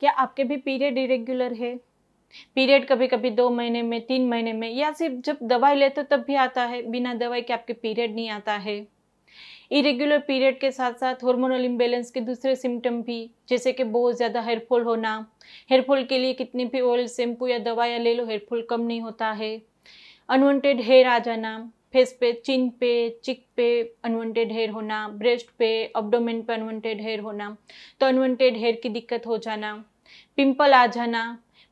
क्या आपके भी पीरियड इरेगुलर है पीरियड कभी कभी दो महीने में तीन महीने में या सिर्फ जब दवाई लेते तब भी आता है बिना दवाई के आपके पीरियड नहीं आता है इरेगुलर पीरियड के साथ साथ हार्मोनल इम्बेलेंस के दूसरे सिम्टम भी जैसे कि बहुत ज़्यादा हेयरफॉल होना हेयरफॉल के लिए कितनी भी ऑयल शैम्पू या दवाया ले लो हेयरफॉल कम नहीं होता है अनवांटेड हेयर आ जाना फेस पे चिन पे चिक पे अनवांटेड हेयर होना ब्रेस्ट पे अब्डोमेन पे अनवांटेड हेयर होना तो अनवांटेड हेयर की दिक्कत हो जाना पिंपल आ जाना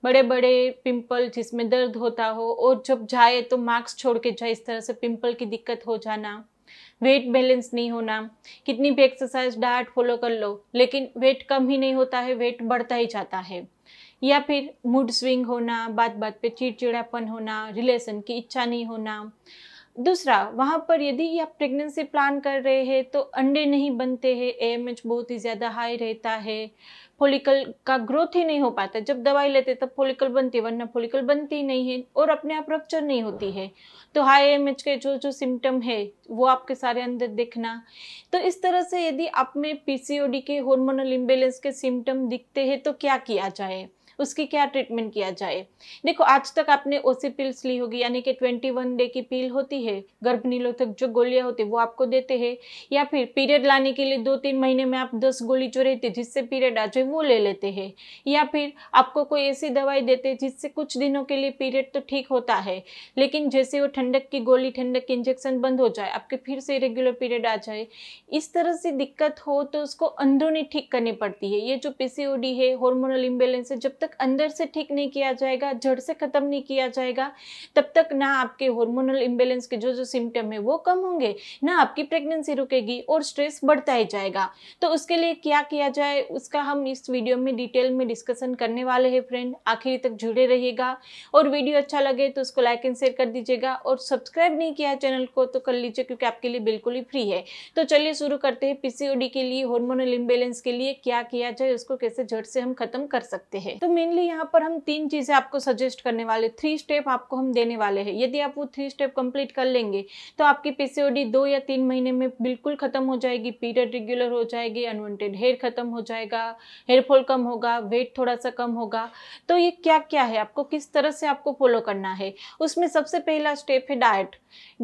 बड़े बड़े पिंपल जिसमें दर्द होता हो और जब जाए तो मार्क्स छोड़ के जाए इस तरह से पिंपल की दिक्कत हो जाना वेट बैलेंस नहीं होना कितनी भी एक्सरसाइज डाइट फॉलो कर लो लेकिन वेट कम ही नहीं होता है वेट बढ़ता ही जाता है या फिर मूड स्विंग होना बात बात पे चिड़चिड़ापन होना रिलेशन की इच्छा नहीं होना दूसरा वहाँ पर यदि आप प्रेगनेंसी प्लान कर रहे हैं तो अंडे नहीं बनते हैं एएमएच बहुत ही ज़्यादा हाई रहता है फोलिकल का ग्रोथ ही नहीं हो पाता जब दवाई लेते तब फोलिकल बनती वरना फोलिकल बनती नहीं है और अपने आप रक्चर नहीं होती है तो हाई एम के जो जो सिम्टम है वो आपके सारे अंदर देखना तो इस तरह से यदि आप में पी के हॉर्मोनल इम्बेलेंस के सिम्टम दिखते हैं तो क्या किया जाए उसकी क्या ट्रीटमेंट किया जाए देखो आज तक आपने ओसी पिल्स ली होगी यानी कि ट्वेंटी वन डे की पिल होती है गर्भ तक जो गोलियाँ होती है वो आपको देते हैं या फिर पीरियड लाने के लिए दो तीन महीने में आप दस गोली जो रहती है जिससे पीरियड आ जाए वो ले लेते हैं या फिर आपको कोई ऐसी दवाई देते हैं जिससे कुछ दिनों के लिए पीरियड तो ठीक होता है लेकिन जैसे वो ठंडक की गोली ठंडक की इंजेक्शन बंद हो जाए आपके फिर से रेगुलर पीरियड आ जाए इस तरह से दिक्कत हो तो उसको अंदरूनी ठीक करनी पड़ती है ये जो पीसीओडी है हॉर्मोनल इम्बेलेंस है जब तक तक अंदर से ठीक नहीं किया जाएगा जड़ से ख़त्म नहीं किया जाएगा तब तक ना आपके हॉर्मोनल इम्बेलेंस के जो जो सिम्टम है वो कम होंगे ना आपकी प्रेगनेंसी रुकेगी और स्ट्रेस बढ़ता ही जाएगा तो उसके लिए क्या किया जाए उसका हम इस वीडियो में डिटेल में डिस्कशन करने वाले हैं फ्रेंड आखिर तक जुड़े रहिएगा और वीडियो अच्छा लगे तो उसको लाइक एंड शेयर कर दीजिएगा और सब्सक्राइब नहीं किया है चैनल को तो कर लीजिए क्योंकि आपके लिए बिल्कुल ही फ्री है तो चलिए शुरू करते हैं पीसीओडी के लिए हॉर्मोनल इम्बेलेंस के लिए क्या किया जाए उसको कैसे झट से हम खत्म कर सकते हैं तो मेनली यहाँ पर हम तीन चीज़ें आपको सजेस्ट करने वाले थ्री स्टेप आपको हम देने वाले हैं यदि आप वो थ्री स्टेप कंप्लीट कर लेंगे तो आपकी पीसीओडी दो या तीन महीने में बिल्कुल ख़त्म हो जाएगी पीरियड रेगुलर हो जाएगी अनवांटेड हेयर ख़त्म हो जाएगा हेयरफॉल कम होगा वेट थोड़ा सा कम होगा तो ये क्या क्या है आपको किस तरह से आपको फॉलो करना है उसमें सबसे पहला स्टेप है डाइट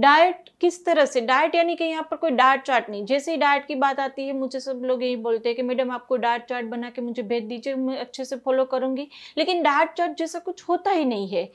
डाइट किस तरह से डाइट यानी कि यहाँ पर कोई डाइट चार्ट नहीं जैसे ही डाइट की बात आती है मुझे सब लोग यही बोलते हैं कि मैडम आपको डाइट चार्ट बना के मुझे भेज दीजिए मैं अच्छे से फॉलो करूंगी जाएगी लेकिन डार्ट चार्ट जैसा कुछ होता ही नहीं है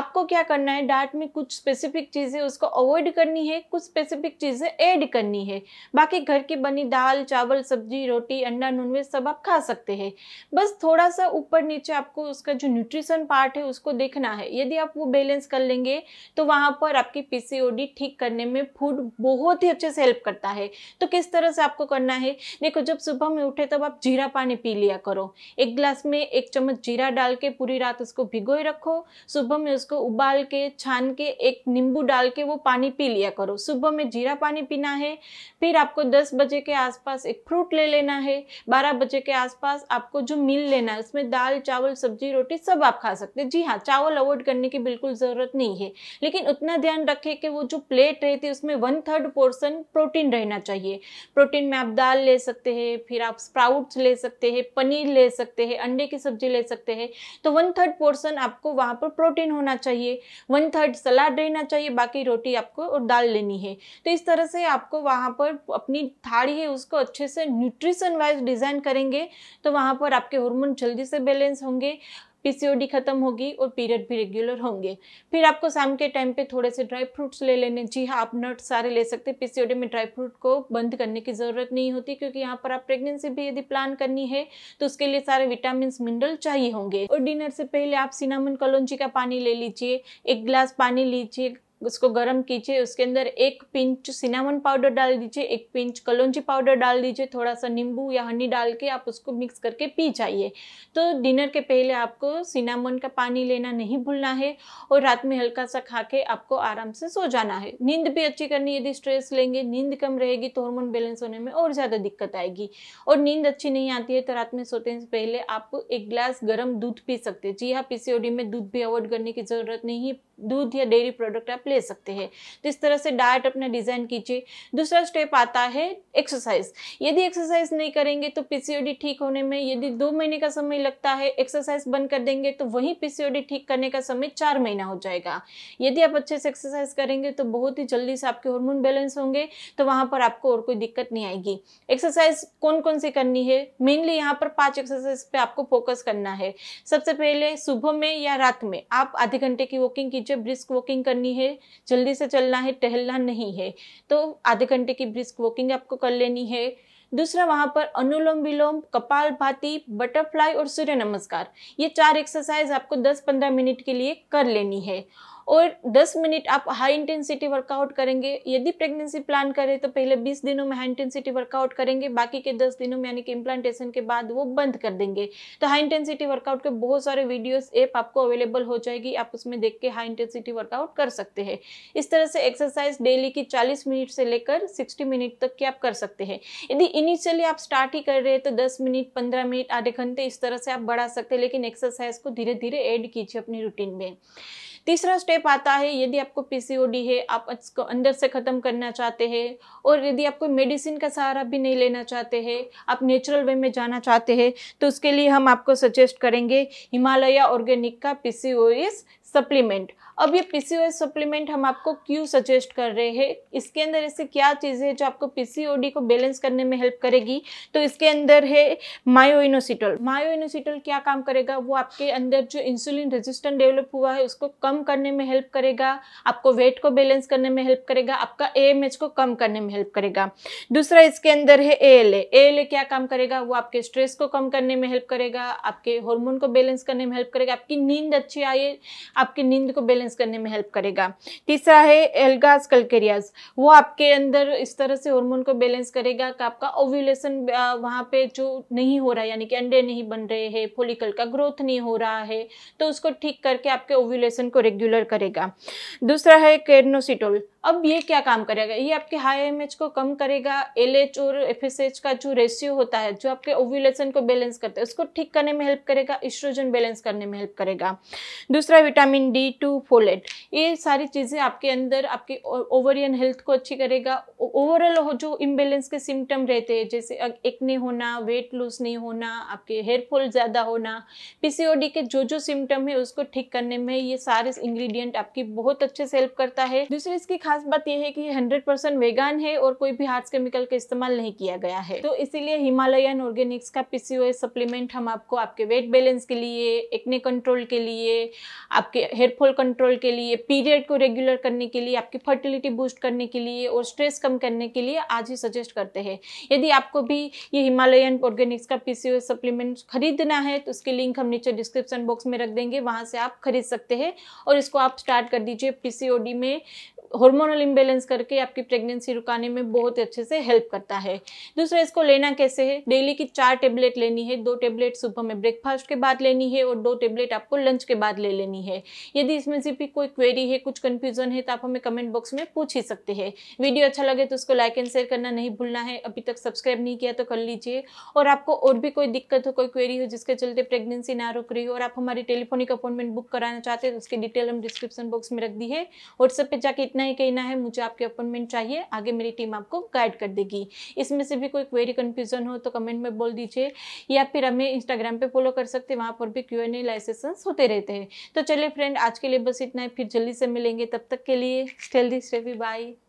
आपको क्या करना है डार्ट में कुछ स्पेसिफिक चीज़ें उसको अवॉइड करनी है कुछ स्पेसिफिक चीज़ें ऐड करनी है बाकी घर की बनी दाल चावल सब्जी रोटी अंडा नॉनवेज सब आप खा सकते हैं बस थोड़ा सा ऊपर नीचे आपको उसका जो न्यूट्रिशन पार्ट है उसको देखना है यदि आप वो बैलेंस कर लेंगे तो वहाँ पर आपकी पी ठीक करने में फूड बहुत ही अच्छे से हेल्प करता है तो किस तरह से आपको करना है देखो जब सुबह में उठे तब आप जीरा पानी पी लिया करो एक ग्लास में एक चम्मच जीरा डाल के पूरी रात उसको भिगोए रखो सुबह में उसको उबाल के छान के एक नींबू डाल के वो पानी पी लिया करो सुबह में जीरा पानी पीना है फिर आपको 10 बजे के आसपास एक फ्रूट ले लेना है 12 बजे के आसपास आपको जो मील लेना है उसमें दाल चावल सब्जी रोटी सब आप खा सकते हैं जी हाँ चावल अवॉइड करने की बिल्कुल ज़रूरत नहीं है लेकिन उतना ध्यान रखें कि वो जो प्लेट रहती है उसमें वन थर्ड पोर्सन प्रोटीन रहना चाहिए प्रोटीन में आप दाल ले सकते हैं फिर आप स्प्राउट्स ले सकते हैं पनीर ले सकते हैं अंडे की सब्जी ले सकते सकते हैं तो वन थर्ड पोर्सन आपको वहाँ पर प्रोटीन होना चाहिए वन थर्ड सलाद रहना चाहिए बाकी रोटी आपको और दाल लेनी है तो इस तरह से आपको वहाँ पर अपनी थाली है उसको अच्छे से न्यूट्रिशन वाइज डिज़ाइन करेंगे तो वहाँ पर आपके हॉर्मोन जल्दी से बैलेंस होंगे पीसीओडी खत्म होगी और पीरियड भी रेगुलर होंगे फिर आपको शाम के टाइम पे थोड़े से ड्राई फ्रूट्स ले लेने जी हाँ आप नट सारे ले सकते हैं पीसीओडी में ड्राई फ्रूट को बंद करने की ज़रूरत नहीं होती क्योंकि यहाँ पर आप प्रेगनेंसी भी यदि प्लान करनी है तो उसके लिए सारे विटामिन मिनरल चाहिए होंगे और डिनर से पहले आप सिनामन कलौजी का पानी ले लीजिए एक गिलास पानी लीजिए उसको गर्म कीजिए उसके अंदर एक पिंच सिनेमन पाउडर डाल दीजिए एक पिंच कलौजी पाउडर डाल दीजिए थोड़ा सा नींबू या हनी डाल के आप उसको मिक्स करके पी जाइए तो डिनर के पहले आपको सिनेमन का पानी लेना नहीं भूलना है और रात में हल्का सा खा के आपको आराम से सो जाना है नींद भी अच्छी करनी यदि स्ट्रेस लेंगे नींद कम रहेगी तो हॉर्मोन बैलेंस होने में और ज़्यादा दिक्कत आएगी और नींद अच्छी नहीं आती है तो रात में सोते से पहले आप एक गिलास गर्म दूध पी सकते हैं जी हाँ पी में दूध भी अवॉइड करने की ज़रूरत नहीं है दूध या डेयरी प्रोडक्ट आप ले सकते हैं तो इस तरह से डाइट अपना डिज़ाइन कीजिए दूसरा स्टेप आता है एक्सरसाइज यदि एक्सरसाइज नहीं करेंगे तो पीसीओडी ठीक होने में यदि दो महीने का समय लगता है एक्सरसाइज बंद कर देंगे तो वहीं पीसीओडी ठीक करने का समय चार महीना हो जाएगा यदि आप अच्छे से एक्सरसाइज करेंगे तो बहुत ही जल्दी से आपके हॉर्मोन बैलेंस होंगे तो वहां पर आपको और कोई दिक्कत नहीं आएगी एक्सरसाइज कौन कौन सी करनी है मेनली यहाँ पर पांच एक्सरसाइज पे आपको फोकस करना है सबसे पहले सुबह में या रात में आप आधे घंटे की वॉकिंग कीजिए नीचे ब्रिस्क वॉकिंग करनी है जल्दी से चलना है टहलना नहीं है तो आधे घंटे की ब्रिस्क वॉकिंग आपको कर लेनी है दूसरा वहाँ पर अनुलोम विलोम कपाल भाती बटरफ्लाई और सूर्य नमस्कार ये चार एक्सरसाइज आपको 10-15 मिनट के लिए कर लेनी है और 10 मिनट आप हाई इंटेंसिटी वर्कआउट करेंगे यदि प्रेगनेंसी प्लान करें तो पहले 20 दिनों में हाई इंटेंसिटी वर्कआउट करेंगे बाकी के 10 दिनों में यानी कि इम्प्लांटेशन के बाद वो बंद कर देंगे तो हाई इंटेंसिटी वर्कआउट के बहुत सारे वीडियोस ऐप आपको अवेलेबल हो जाएगी आप उसमें देख के हाई इंटेंसिटी वर्कआउट कर सकते हैं इस तरह से एक्सरसाइज डेली की चालीस मिनट से लेकर सिक्सटी मिनट तक की आप कर सकते हैं यदि इनिशियली आप स्टार्ट ही कर रहे हैं तो दस मिनट पंद्रह मिनट आधे घंटे इस तरह से आप बढ़ा सकते हैं लेकिन एक्सरसाइज को धीरे धीरे ऐड कीजिए अपनी रूटीन में तीसरा स्टेप आता है यदि आपको पीसीओडी है आप इसको अंदर से ख़त्म करना चाहते हैं और यदि आपको मेडिसिन का सहारा भी नहीं लेना चाहते हैं आप नेचुरल वे में जाना चाहते हैं तो उसके लिए हम आपको सजेस्ट करेंगे हिमालया ऑर्गेनिक का पी सप्लीमेंट अब ये पीसीओएस सप्लीमेंट हम आपको क्यों सजेस्ट कर रहे हैं इसके अंदर ऐसे क्या चीज़ें हैं जो आपको पीसीओडी को बैलेंस करने में हेल्प करेगी तो इसके अंदर है मायोइनोसिटल मायोइनोसिटल क्या काम करेगा वो आपके अंदर जो इंसुलिन रेजिस्टेंट डेवलप हुआ है उसको कम करने में हेल्प करेगा आपको वेट को बैलेंस करने में हेल्प करेगा आपका ए को कम करने में हेल्प करेगा दूसरा इसके अंदर है ए एल क्या काम करेगा वो आपके स्ट्रेस को कम करने में हेल्प करेगा आपके हॉर्मोन को बैलेंस करने में हेल्प करेगा आपकी नींद अच्छी आए आपकी नींद को बैलेंस बैलेंस करने में हेल्प करेगा तीसरा है एल्गास कलकेरियाज वो आपके अंदर इस तरह से हॉर्मोन को बैलेंस करेगा कि आपका ओव्यूलेशन वहाँ पे जो नहीं हो रहा यानी कि अंडे नहीं बन रहे हैं फोलिकल का ग्रोथ नहीं हो रहा है तो उसको ठीक करके आपके ओव्यूलेशन को रेगुलर करेगा दूसरा है केरनोसिटोल अब ये क्या काम करेगा ये आपके हाई एम को कम करेगा एल और एफ का जो रेशियो होता है जो आपके ओव्यूलेशन को बैलेंस करता है उसको ठीक करने में हेल्प करेगा इस्ट्रोजन बैलेंस करने में हेल्प करेगा दूसरा विटामिन डी टू फोलेट ये सारी चीज़ें आपके अंदर आपकी ओवरियन हेल्थ को अच्छी करेगा ओवरऑल जो इम्बेलेंस के सिम्टम रहते हैं जैसे नहीं होना वेट लूज नहीं होना आपके हेयर फॉल ज़्यादा होना पीसीओडी के जो जो सिम्टम है उसको ठीक करने में ये सारे इंग्रेडिएंट आपकी बहुत अच्छे से हेल्प करता है दूसरी इसकी खास बात यह है कि हंड्रेड परसेंट वेगान है और कोई भी हार्ट केमिकल का इस्तेमाल नहीं किया गया है तो इसीलिए हिमालयन ऑर्गेनिक्स का पीसीओ सप्लीमेंट हम आपको आपके वेट बैलेंस के लिए एक्ने कंट्रोल के लिए आपके हेयरफॉल कंट्रोल कंट्रोल के लिए पीरियड को रेगुलर करने के लिए आपकी फर्टिलिटी बूस्ट करने के लिए और स्ट्रेस कम करने के लिए आज ही सजेस्ट करते हैं यदि आपको भी ये हिमालयन ऑर्गेनिक्स का पी सप्लीमेंट खरीदना है तो उसकी लिंक हम नीचे डिस्क्रिप्शन बॉक्स में रख देंगे वहाँ से आप खरीद सकते हैं और इसको आप स्टार्ट कर दीजिए पी में हार्मोनल इम्बेलेंस करके आपकी प्रेगनेंसी रुकाने में बहुत अच्छे से हेल्प करता है दूसरा इसको लेना कैसे है डेली की चार टेबलेट लेनी है दो टेबलेट सुबह में ब्रेकफास्ट के बाद लेनी है और दो टेबलेट आपको लंच के बाद ले लेनी है यदि इसमें से भी कोई क्वेरी है कुछ कन्फ्यूजन है तो आप हमें कमेंट बॉक्स में पूछ ही सकते हैं वीडियो अच्छा लगे तो उसको लाइक एंड शेयर करना नहीं भूलना है अभी तक सब्सक्राइब नहीं किया तो कर लीजिए और आपको और भी कोई दिक्कत हो कोई क्वेरी हो जिसके चलते प्रेगनेंसी ना रुक रही हो और आप हमारी टेलीफोनिक अपॉइंटमेंट बुक कराना चाहते हैं तो उसकी डिटेल हम डिस्क्रिप्शन बॉक्स में रख दी है व्हाट्सएप पर जाके इतना इतना ही कहना है मुझे आपके अपॉइंटमेंट चाहिए आगे मेरी टीम आपको गाइड कर देगी इसमें से भी कोई क्वेरी कन्फ्यूजन हो तो कमेंट में बोल दीजिए या फिर हमें इंस्टाग्राम पे फॉलो कर सकते हैं वहाँ पर भी क्यू एन ए लाइसेंस होते रहते हैं तो चलिए फ्रेंड आज के लिए बस इतना है फिर जल्दी से मिलेंगे तब तक के लिए बाय